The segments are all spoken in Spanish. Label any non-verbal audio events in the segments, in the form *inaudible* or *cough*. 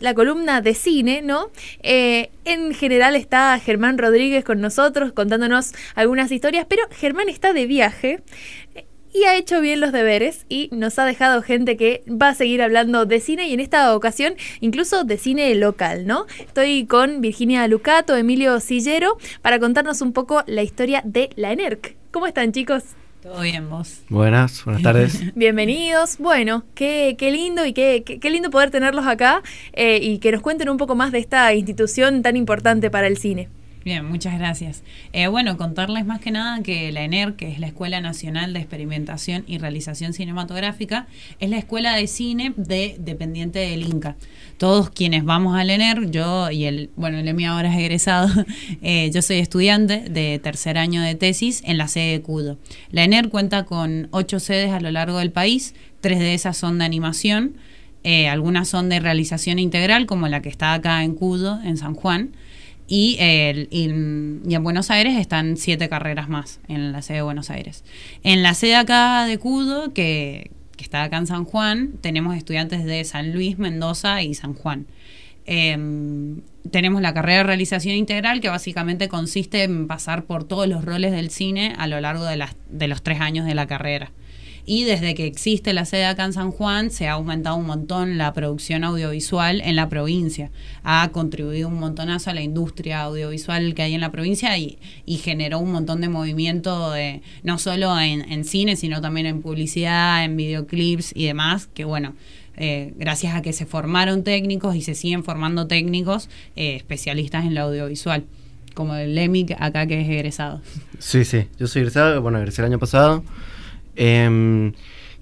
la columna de cine, ¿no? Eh, en general está Germán Rodríguez con nosotros contándonos algunas historias, pero Germán está de viaje y ha hecho bien los deberes y nos ha dejado gente que va a seguir hablando de cine y en esta ocasión incluso de cine local, ¿no? Estoy con Virginia Lucato, Emilio Sillero, para contarnos un poco la historia de la ENERC. ¿Cómo están chicos? Todo bien, vos. Buenas, buenas tardes. *laughs* Bienvenidos. Bueno, qué, qué lindo y qué, qué, lindo poder tenerlos acá eh, y que nos cuenten un poco más de esta institución tan importante para el cine. Bien, muchas gracias. Eh, bueno, contarles más que nada que la ENER, que es la Escuela Nacional de Experimentación y Realización Cinematográfica, es la escuela de cine de dependiente del Inca. Todos quienes vamos al ENER, yo y el, bueno, el EMI ahora es egresado, *laughs* eh, yo soy estudiante de tercer año de tesis en la sede de CUDO. La ENER cuenta con ocho sedes a lo largo del país, tres de esas son de animación, eh, algunas son de realización integral, como la que está acá en CUDO, en San Juan. Y, en Buenos Aires están siete carreras más en la sede de Buenos Aires. En la sede acá de Cudo, que, está acá en San Juan, tenemos estudiantes de San Luis, Mendoza y San Juan. Em, tenemos la carrera de realización integral, que básicamente consiste en pasar por todos los roles del cine a lo largo de los tres años de la carrera. Y desde que existe la sede acá en San Juan, se ha aumentado un montón la producción audiovisual en la provincia. Ha contribuido un montonazo a la industria audiovisual que hay en la provincia y, generó un montón de movimiento, de, no solo en, cine, sino también en publicidad, en videoclips y demás, que bueno, eh, gracias a que se formaron técnicos y se siguen formando técnicos eh, especialistas en lo audiovisual, como el LEMIC acá que es egresado. Sí, sí, yo soy egresado, bueno, egresé el año pasado Em,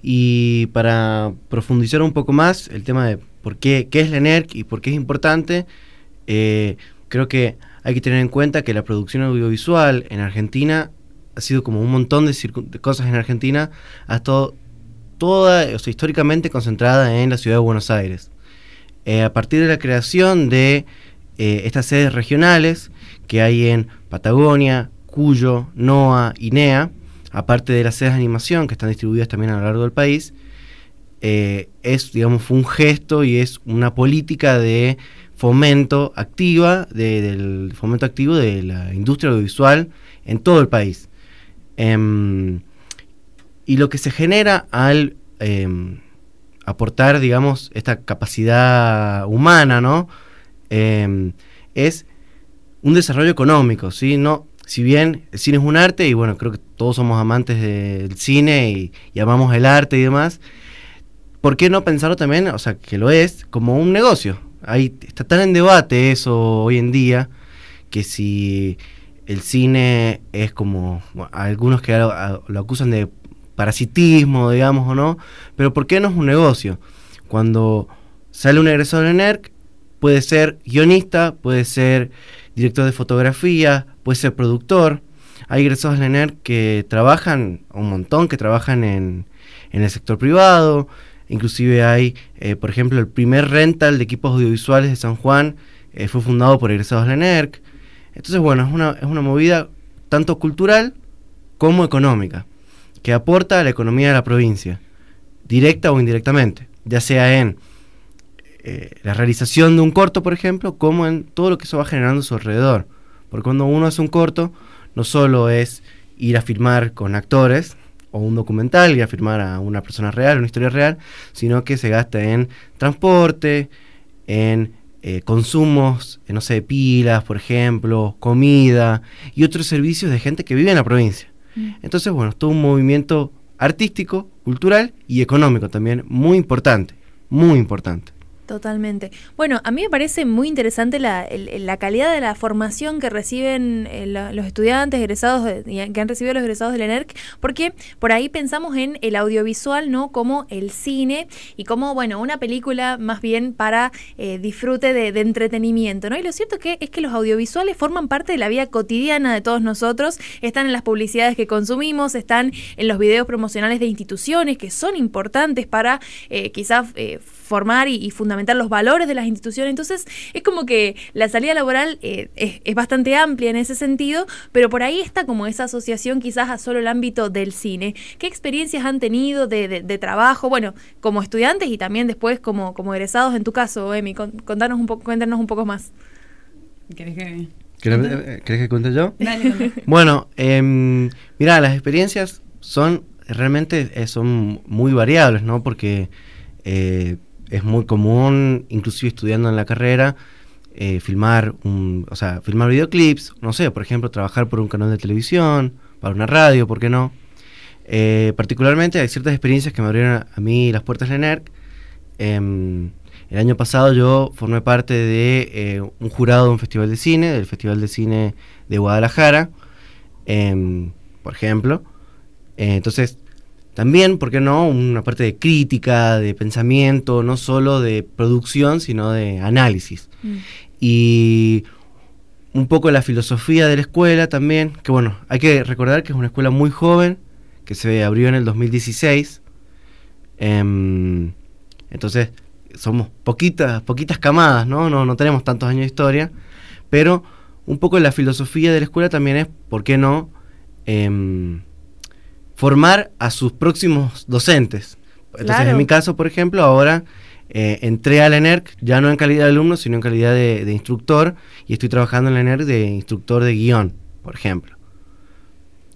y para profundizar un poco más el tema de por qué, qué es la NERC y por qué es importante, eh, creo que hay que tener en cuenta que la producción audiovisual en Argentina ha sido como un montón de, cosas en Argentina, ha estado toda, o sea, históricamente concentrada en la ciudad de Buenos Aires. Eh, a partir de la creación de eh, estas sedes regionales que hay en Patagonia, Cuyo, NOA, INEA, aparte de las sedes de animación que están distribuidas también a lo largo del país, eh, es, digamos, fue un gesto y es una política de fomento activa, del fomento activo de la industria audiovisual en todo el país. Em, y lo que se genera al em, aportar, digamos, esta capacidad humana, ¿no? Em, es un desarrollo económico, ¿sí? si bien el cine es un arte, y bueno, creo que todos somos amantes del cine y, amamos el arte y demás, ¿por qué no pensarlo también, o sea, que lo es, como un negocio? Ahí está tan en debate eso hoy en día, que si el cine es como, algunos que lo, acusan de parasitismo, digamos o no, pero ¿por qué no es un negocio? Cuando sale un egresor de NERC, puede ser guionista, puede ser director de fotografía, puede ser productor. Hay egresados de la ENER que trabajan un montón, que trabajan en, el sector privado. Inclusive hay, eh, por ejemplo, el primer rental de equipos audiovisuales de San Juan eh, fue fundado por egresados de la ENERC. Entonces, bueno, es una, es una movida tanto cultural como económica, que aporta a la economía de la provincia, directa o indirectamente, ya sea en eh, la realización de un corto, por ejemplo, como en todo lo que eso va generando a su alrededor. Porque cuando uno hace un corto, no solo es ir a filmar con actores o un documental, y a filmar a una persona real, una historia real, sino que se gasta en transporte, en eh, consumos, no sé, pilas, por ejemplo, comida y otros servicios de gente que vive en la provincia. Mm. Entonces, bueno, es todo un movimiento artístico, cultural y económico también, muy importante, muy importante. Totalmente. Bueno, a mí me parece muy interesante la, calidad de la formación que reciben eh, los estudiantes egresados, que han recibido los egresados del ENERC, porque por ahí pensamos en el audiovisual, ¿no? Como el cine y como, bueno, una película más bien para eh, disfrute de, entretenimiento, ¿no? Y lo cierto que es que los audiovisuales forman parte de la vida cotidiana de todos nosotros, están en las publicidades que consumimos, están en los videos promocionales de instituciones que son importantes para eh, quizás formar y, y fundamentar los valores de las instituciones. Entonces, es como que la salida laboral eh, es, bastante amplia en ese sentido, pero por ahí está como esa asociación quizás a solo el ámbito del cine. ¿Qué experiencias han tenido de, trabajo? Bueno, como estudiantes y también después como, como egresados en tu caso, Emi, contanos un poco, cuéntanos un poco más. ¿Querés que... crees eh, que cuente yo? *laughs* Bueno, em, mirá, mira, las experiencias son realmente eh, son muy variables, ¿no? Porque eh, es muy común, inclusive estudiando en la carrera, eh, filmar un, o sea, filmar videoclips, no sé, por ejemplo, trabajar por un canal de televisión, para una radio, ¿por qué no? Eh, particularmente hay ciertas experiencias que me abrieron a, mí las puertas de la ENERC. Em, el año pasado yo formé parte de eh, un jurado de un festival de cine, del Festival de Cine de Guadalajara, em, por ejemplo. entonces, también, ¿por qué no?, una parte de crítica, de pensamiento, no solo de producción, sino de análisis. Mm. Y un poco la filosofía de la escuela también, que bueno, hay que recordar que es una escuela muy joven, que se abrió en el 2016. Em, entonces, somos poquitas, poquitas camadas, ¿no? ¿no? No tenemos tantos años de historia, pero un poco la filosofía de la escuela también es, ¿por qué no? Em, formar a sus próximos docentes. Entonces, en mi caso, por ejemplo, ahora eh, entré a la ENERC ya no en calidad de alumno, sino en calidad de, instructor, y estoy trabajando en la ENERC de instructor de guión, por ejemplo.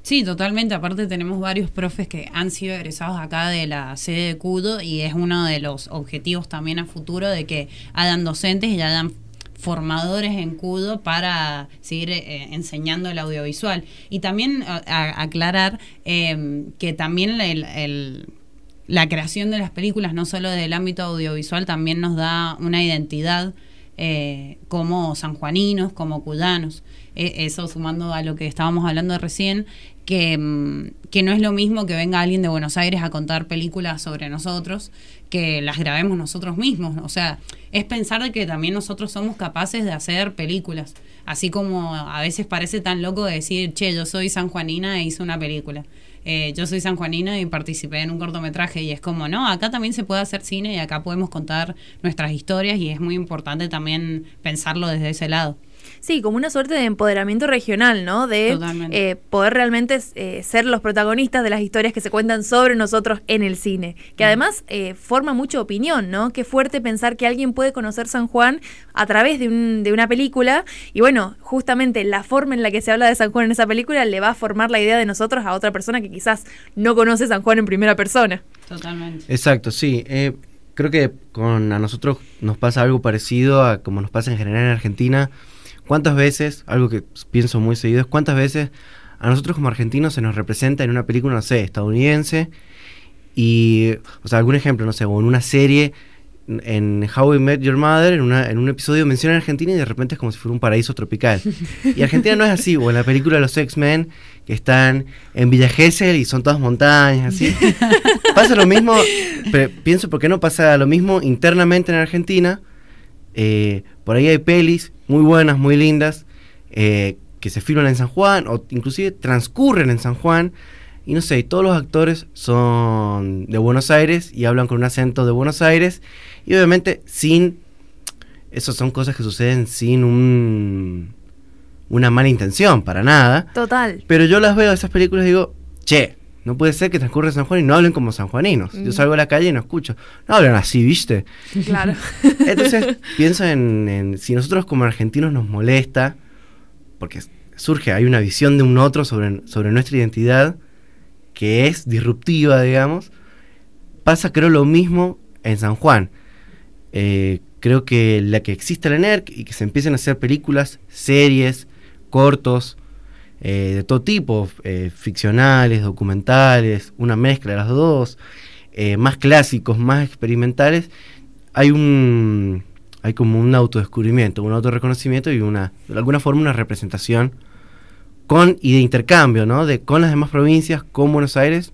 Sí, totalmente. Aparte tenemos varios profes que han sido egresados acá de la sede de CUDO y es uno de los objetivos también a futuro de que hagan docentes y hagan formadores en CUDO para seguir eh, enseñando el audiovisual. Y también aclarar em, que también la creación de las películas, no solo del ámbito audiovisual, también nos da una identidad eh, como sanjuaninos, como cuyanos. Eh, eso sumando a lo que estábamos hablando recién, que, mm, que, no es lo mismo que venga alguien de Buenos Aires a contar películas sobre nosotros, que las grabemos nosotros mismos. O sea, es pensar de que también nosotros somos capaces de hacer películas. Así como a veces parece tan loco decir, che, yo soy sanjuanina e hice una película. Eh, yo soy sanjuanina y participé en un cortometraje y es como, no, acá también se puede hacer cine y acá podemos contar nuestras historias y es muy importante también pensarlo desde ese lado. Sí, como una suerte de empoderamiento regional, ¿no? De eh, poder realmente eh, ser los protagonistas de las historias que se cuentan sobre nosotros en el cine, que mm. además eh, forma mucha opinión, ¿no? Qué fuerte pensar que alguien puede conocer San Juan a través de, un, de una película y bueno, justamente la forma en la que se habla de San Juan en esa película le va a formar la idea de nosotros a otra persona que quizás no conoce San Juan en primera persona. Totalmente. Exacto, sí. creo que con a nosotros nos pasa algo parecido a como nos pasa en general en Argentina. ¿Cuántas veces, algo que pienso muy seguido, es cuántas veces a nosotros como argentinos se nos representa en una película, no sé, estadounidense, y, o sea, algún ejemplo, no sé, o en una serie, en How I Met Your Mother, en, una, en un episodio a Argentina y de repente es como si fuera un paraíso tropical. Y Argentina no es así, o en la película de Los X-Men, que están en Villa Gesell y son todas montañas, así. Pasa lo mismo, pero pienso por qué no pasa lo mismo internamente en Argentina, eh, por ahí hay pelis muy buenas, muy lindas, eh, que se filman en San Juan o inclusive transcurren en San Juan. Y no sé, todos los actores son de Buenos Aires y hablan con un acento de Buenos Aires. Y obviamente sin... Esas son cosas que suceden sin un, una mala intención, para nada. Total. Pero yo las veo, esas películas, y digo, che, no puede ser que transcurre San Juan y no hablen como sanjuaninos. Yo mm. salgo a la calle y no escucho. No hablan así, ¿viste? Claro. *laughs* Entonces *laughs* pienso en, si nosotros como argentinos nos molesta, porque surge, hay una visión de un otro sobre, sobre nuestra identidad que es disruptiva, digamos, pasa creo lo mismo en San Juan. Eh, creo que la que existe la NERC y que se empiecen a hacer películas, series, cortos, eh, de todo tipo, eh, ficcionales, documentales, una mezcla de las dos, eh, más clásicos, más experimentales, hay un hay como un autodescubrimiento, un autorreconocimiento y una, de alguna forma una representación con y de intercambio, ¿no? De con las demás provincias, con Buenos Aires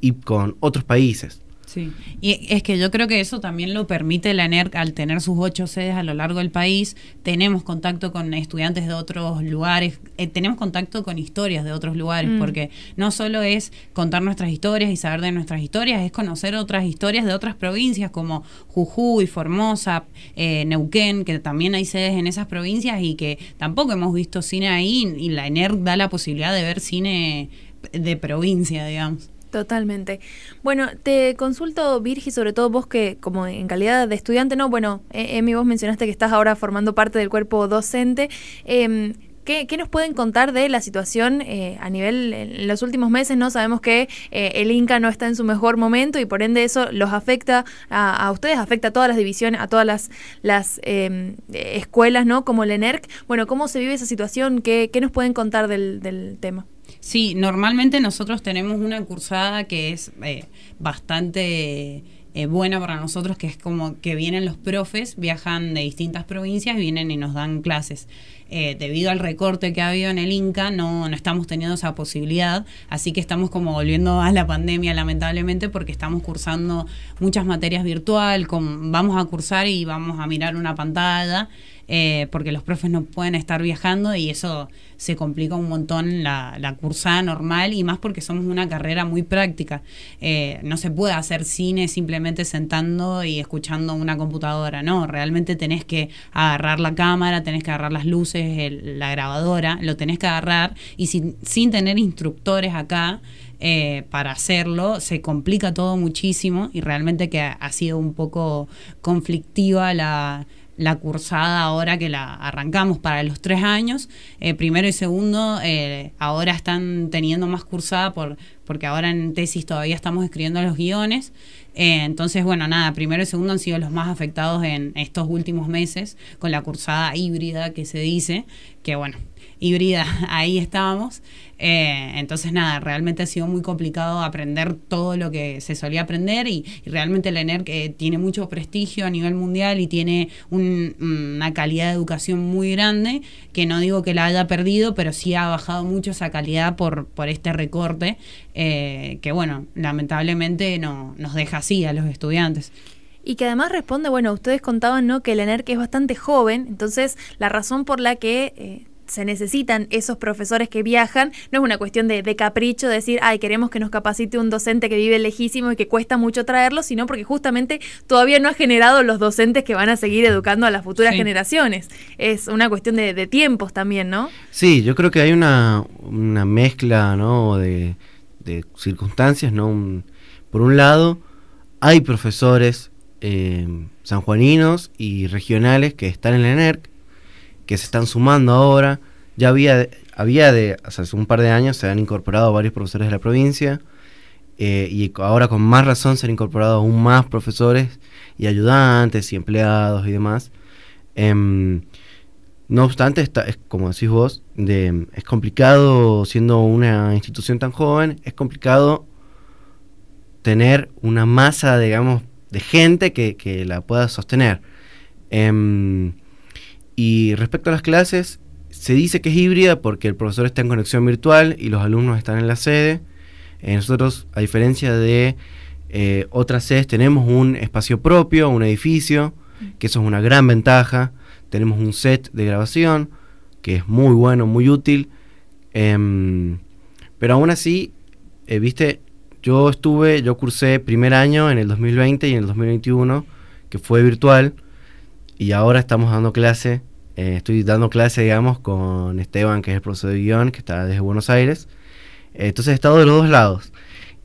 y con otros países. Sí, y es que yo creo que eso también lo permite la ENERC al tener sus ocho sedes a lo largo del país. Tenemos contacto con estudiantes de otros lugares, eh, tenemos contacto con historias de otros lugares, mm. porque no solo es contar nuestras historias y saber de nuestras historias, es conocer otras historias de otras provincias como Jujuy, Formosa, eh, Neuquén, que también hay sedes en esas provincias y que tampoco hemos visto cine ahí. Y la ENERC da la posibilidad de ver cine de provincia, digamos. Totalmente. Bueno, te consulto, Virgi, sobre todo vos que como en calidad de estudiante, no, bueno, e-, Emi, vos mencionaste que estás ahora formando parte del cuerpo docente. Em, ¿Qué, nos pueden contar de la situación eh, a nivel en los últimos meses? No sabemos que eh, el Inca no está en su mejor momento y por ende eso los afecta a, ustedes, afecta a todas las divisiones, a todas las, las em, escuelas, ¿no? Como el ENERC. Bueno, ¿cómo se vive esa situación? ¿Qué, nos pueden contar del, del tema? Sí, normalmente nosotros tenemos una cursada que es eh, bastante eh, buena para nosotros, que es como que vienen los profes, viajan de distintas provincias, vienen y nos dan clases. Eh, debido al recorte que ha habido en el Inca, no, no estamos teniendo esa posibilidad, así que estamos como volviendo a la pandemia, lamentablemente, porque estamos cursando muchas materias virtual, con, vamos a cursar y vamos a mirar una pantalla. Eh, porque los profes no pueden estar viajando y eso se complica un montón la, cursada normal y más porque somos una carrera muy práctica. Eh, no se puede hacer cine simplemente sentando y escuchando una computadora, no, realmente tenés que agarrar la cámara, tenés que agarrar las luces, la grabadora, lo tenés que agarrar y sin, tener instructores acá. Eh, para hacerlo, se complica todo muchísimo y realmente que ha sido un poco conflictiva la, la cursada ahora que la arrancamos para los tres años, eh, primero y segundo, eh, ahora están teniendo más cursada por, porque ahora en tesis todavía estamos escribiendo los guiones. Eh, entonces, bueno, nada, primero y segundo han sido los más afectados en estos últimos meses con la cursada híbrida que se dice, que bueno, híbrida, *laughs* ahí estábamos. Eh, entonces, nada, realmente ha sido muy complicado aprender todo lo que se solía aprender y, realmente la ENERC eh, tiene mucho prestigio a nivel mundial y tiene una calidad de educación muy grande, que no digo que la haya perdido, pero sí ha bajado mucho esa calidad por, por este recorte, eh, que bueno, lamentablemente no, nos deja así a los estudiantes y que además responde, bueno, ustedes contaban ¿no? que la ENERC es bastante joven, entonces la razón por la que se necesitan esos profesores que viajan, no es una cuestión de, capricho, decir, ay, queremos que nos capacite un docente que vive lejísimo y que cuesta mucho traerlo, sino porque justamente todavía no ha generado los docentes que van a seguir educando a las futuras generaciones. Es una cuestión de, tiempos también, ¿no? Sí, yo creo que hay una, mezcla ¿no? de, circunstancias, ¿no? por un lado, hay profesores eh, sanjuaninos y regionales que están en la ENERC, que se están sumando ahora. Ya había, había de, hace un par de años se han incorporado varios profesores de la provincia eh, y ahora con más razón se han incorporado aún más profesores y ayudantes y empleados y demás. Em, no obstante, es, como decís vos, de, es complicado siendo una institución tan joven, es complicado tener una masa, digamos, de gente que, la pueda sostener. Em, y respecto a las clases, se dice que es híbrida porque el profesor está en conexión virtual y los alumnos están en la sede. Eh, nosotros, a diferencia de eh, otras sedes, tenemos un espacio propio, un edificio, mm. que eso es una gran ventaja. Tenemos un set de grabación, que es muy bueno, muy útil. Em, pero aún así, eh, viste, yo estuve, yo cursé primer año en el 2020 y en el 2021, que fue virtual y ahora estamos dando clase, eh, estoy dando clase, digamos, con Esteban, que es el profesor de guión, que está desde Buenos Aires. Entonces he estado de los dos lados.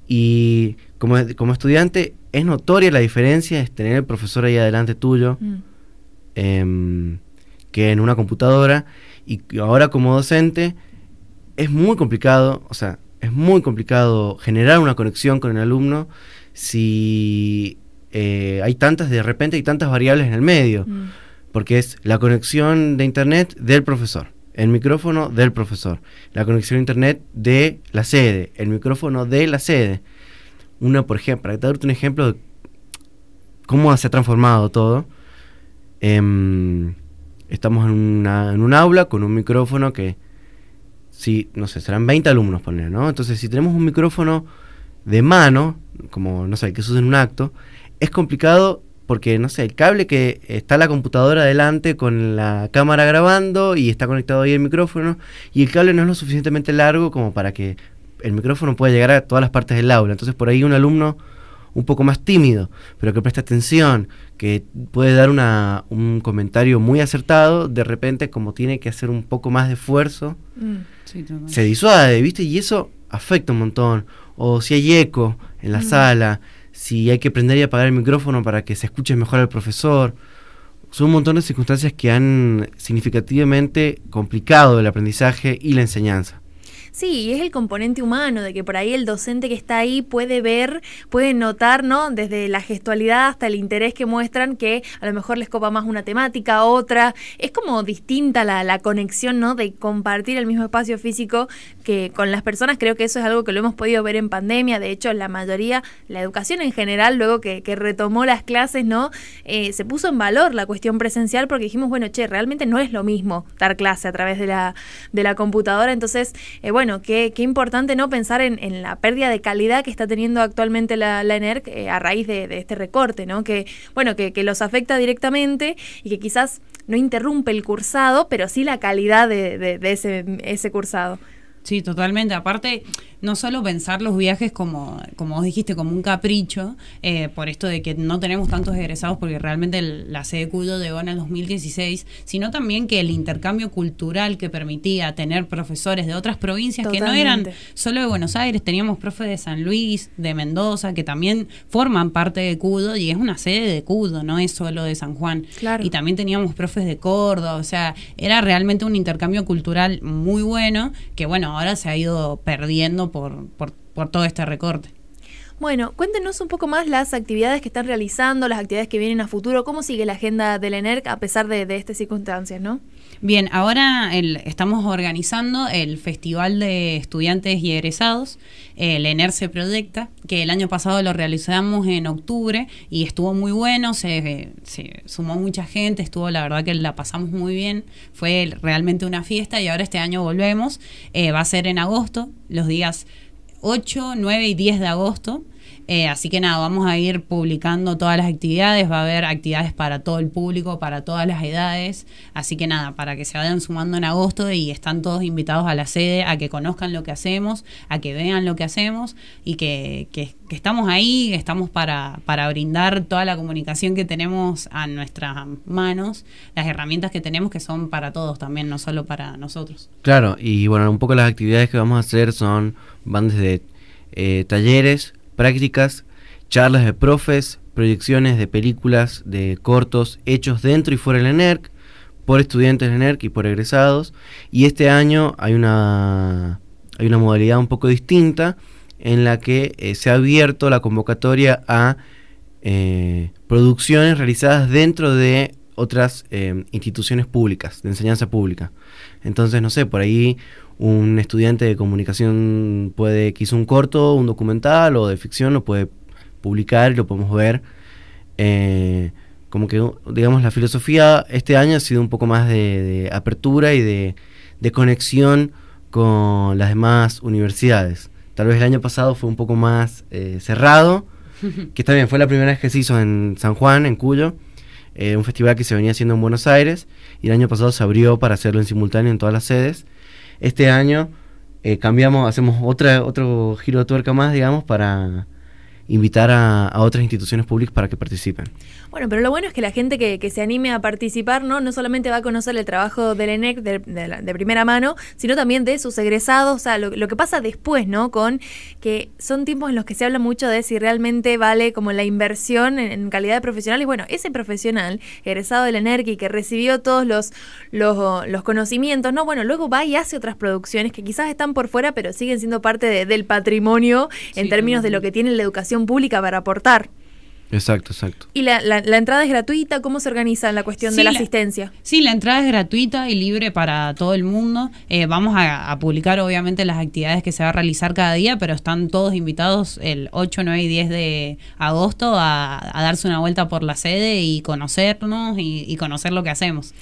Y como, como estudiante es notoria la diferencia es tener el profesor ahí adelante tuyo mm. em, que en una computadora. Y ahora como docente es muy complicado, o sea, es muy complicado generar una conexión con el alumno si eh, hay tantas, de repente hay tantas variables en el medio, mm. porque es la conexión de Internet del profesor, el micrófono del profesor, la conexión de Internet de la sede, el micrófono de la sede. Una, por ejemplo, para darte un ejemplo de cómo se ha transformado todo, em, estamos en, una, un aula con un micrófono que, si, no sé, serán 20 alumnos, poner, ¿no? Entonces, si tenemos un micrófono de mano, como, no sé, que sucede en un acto, es complicado porque, no sé, el cable que está la computadora adelante con la cámara grabando y está conectado ahí el micrófono, y el cable no es lo suficientemente largo como para que el micrófono pueda llegar a todas las partes del aula. Entonces, por ahí un alumno un poco más tímido, pero que presta atención, que puede dar un comentario muy acertado, de repente como tiene que hacer un poco más de esfuerzo, mm. se disuade, ¿viste? Y eso afecta un montón. O si hay eco en la mm. sala, si hay que prender y apagar el micrófono para que se escuche mejor al profesor. Son un montón de circunstancias que han significativamente complicado el aprendizaje y la enseñanza. Sí, y es el componente humano, de que por ahí el docente que está ahí puede ver, puede notar, ¿no? Desde la gestualidad hasta el interés que muestran que a lo mejor les copa más una temática, otra. Es como distinta la, la conexión, ¿no? De compartir el mismo espacio físico que con las personas. Creo que eso es algo que lo hemos podido ver en pandemia. De hecho, la mayoría, la educación en general, luego que, retomó las clases, ¿no? Eh, se puso en valor la cuestión presencial porque dijimos, bueno, che, realmente no es lo mismo dar clase a través de la, de la computadora. Entonces, bueno, eh, bueno, qué, importante no pensar en, la pérdida de calidad que está teniendo actualmente la, la ENERC eh, a raíz de, este recorte, ¿no? Que, bueno, que, los afecta directamente y que quizás no interrumpe el cursado, pero sí la calidad de, ese cursado. Sí, totalmente. Aparte, no solo pensar los viajes como, como vos dijiste, como un capricho, eh, por esto de que no tenemos tantos egresados, porque realmente la sede CUDO llegó en el 2016, sino también que el intercambio cultural que permitía tener profesores de otras provincias que no eran solo de Buenos Aires, teníamos profes de San Luis, de Mendoza, que también forman parte de Cudo y es una sede de Cudo, no es solo de San Juan. Claro. Y también teníamos profes de Córdoba, o sea, era realmente un intercambio cultural muy bueno, que bueno, ahora se ha ido perdiendo por, por, por todo este recorte. Bueno, cuéntenos un poco más las actividades que están realizando, las actividades que vienen a futuro, cómo sigue la agenda del ENERC a pesar de, de estas circunstancias, ¿no? Bien, ahora estamos organizando el Festival de Estudiantes y Egresados, el ENERCE Proyecta, que el año pasado lo realizamos en octubre y estuvo muy bueno, se, sumó mucha gente, estuvo la verdad que la pasamos muy bien, fue realmente una fiesta y ahora este año volvemos, eh, va a ser en agosto, los días 8, 9 y 10 de agosto. Eh, así que nada, vamos a ir publicando todas las actividades, va a haber actividades para todo el público, para todas las edades, así que nada, para que se vayan sumando en agosto y están todos invitados a la sede, a que conozcan lo que hacemos, a que vean lo que hacemos y que, que, estamos ahí, estamos para, para brindar toda la comunicación que tenemos a nuestras manos, las herramientas que tenemos que son para todos también, no solo para nosotros. Claro, y bueno, un poco las actividades que vamos a hacer son, van desde eh, talleres, prácticas, charlas de profes, proyecciones de películas, de cortos hechos dentro y fuera de la ENERC, por estudiantes de la ENERC y por egresados. Y este año hay una, hay una modalidad un poco distinta en la que eh, se ha abierto la convocatoria a eh, producciones realizadas dentro de otras eh, instituciones públicas, de enseñanza pública. Entonces, no sé, por ahí un estudiante de comunicación puede que hizo un corto, un documental o de ficción, lo puede publicar lo podemos ver. Eh, como que, digamos, la filosofía este año ha sido un poco más de, apertura y de, conexión con las demás universidades. Tal vez el año pasado fue un poco más eh, cerrado, *laughs* que está bien, fue la primera vez que se hizo en San Juan, en Cuyo, eh, un festival que se venía haciendo en Buenos Aires, y el año pasado se abrió para hacerlo en simultáneo en todas las sedes este año eh, cambiamos, hacemos otra, otro giro de tuerca más, digamos, para, invitar a, otras instituciones públicas para que participen. Bueno, pero lo bueno es que la gente que, se anime a participar, ¿no? No solamente va a conocer el trabajo del ENEC de, primera mano, sino también de sus egresados, o sea, lo, que pasa después, ¿no? Con que son tiempos en los que se habla mucho de si realmente vale como la inversión en, calidad de y Bueno, ese profesional egresado del ENERC y que recibió todos los, los, conocimientos, ¿no? Bueno, luego va y hace otras producciones que quizás están por fuera, pero siguen siendo parte del patrimonio en términos de lo que tiene la educación pública para aportar. Exacto, exacto. ¿Y la, entrada es gratuita? ¿Cómo se organiza en la cuestión de la, asistencia? Sí, la entrada es gratuita y libre para todo el mundo. Eh, vamos a, publicar obviamente las actividades que se va a realizar cada día, pero están todos invitados el 8, 9 y 10 de agosto a, darse una vuelta por la sede y conocernos y, conocer lo que hacemos.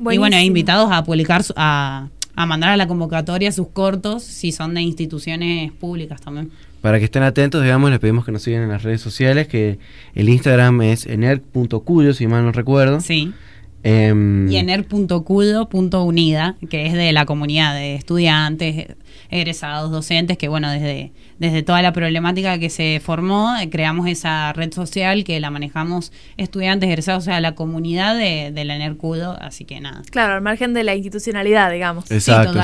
Y bueno, invitados a publicar, a mandar a la convocatoria sus cortos si son de instituciones públicas también para que estén atentos, digamos, les pedimos que nos sigan en las redes sociales, que el Instagram es ener.cuyo, si mal no recuerdo. Sí. Em, y ener.cuyo.unida, que es de la comunidad de estudiantes, egresados, docentes, que bueno, desde, desde toda la problemática que se formó, eh, creamos esa red social que la manejamos estudiantes, egresados, o sea, la comunidad de, de la ENERCUDO, así que nada. Claro, al margen de la institucionalidad, digamos. Exacto,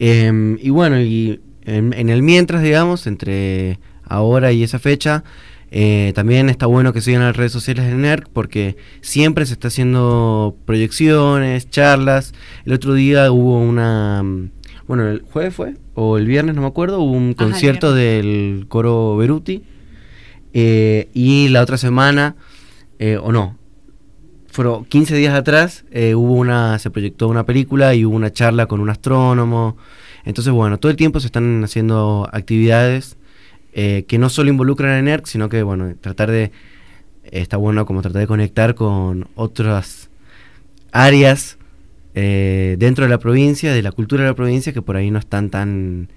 em, y bueno, y en, el mientras, digamos, entre ahora y esa fecha, eh, también está bueno que sigan las redes sociales de NERC porque siempre se está haciendo proyecciones, charlas. El otro día hubo una, mm, bueno, el jueves fue, o el viernes, no me acuerdo, hubo un concierto del coro Beruti. Eh, y la otra semana, eh, o no, fueron 15 días atrás, hubo una, se proyectó una película y hubo una charla con un astrónomo. Entonces, bueno, todo el tiempo se están haciendo actividades eh, que no solo involucran a NERC, sino que, bueno, tratar de, está bueno como tratar de conectar con otras áreas eh, dentro de la provincia, de la cultura de la provincia, que por ahí no están tan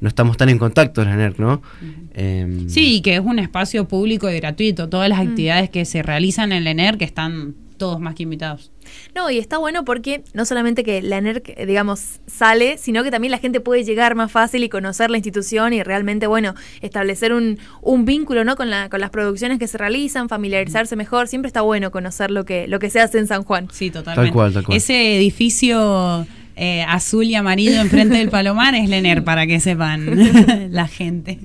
no estamos tan en contacto la NERC, ¿no? Em, sí, y sí, que es un espacio público y gratuito. Todas las mm. actividades que se realizan en la NERC están todos más que invitados. No, y está bueno porque no solamente que la e digamos, sale, sino que también la gente puede llegar más fácil y conocer la institución y realmente, bueno, establecer un, vínculo, ¿no? Con, la, con las producciones que se realizan, familiarizarse mejor. Siempre está bueno conocer lo que, lo que se hace en San Juan. Sí, totalmente. Tal cual, Ese edificio... Eh, azul y amarillo enfrente del Palomar es Lener, para que sepan *laughs* *laughs* la gente.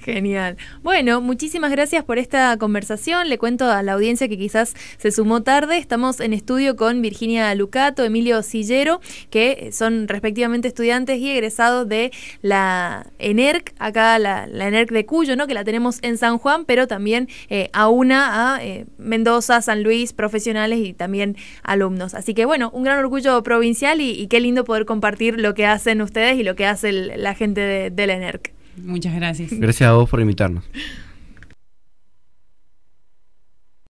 Genial. Bueno, muchísimas gracias por esta conversación. Le cuento a la audiencia que quizás se sumó tarde. Estamos en estudio con Virginia Lucato, Emilio Sillero, que son respectivamente estudiantes y egresados de la ENERC, acá la, ENERC de Cuyo, ¿no? que la tenemos en San Juan, pero también eh, a una a eh, Mendoza, San Luis, profesionales y también alumnos. Así que bueno, un gran orgullo provincial y, qué lindo poder compartir lo que hacen ustedes y lo que hace la gente de la ENERC. Muchas gracias. Gracias a vos por invitarnos.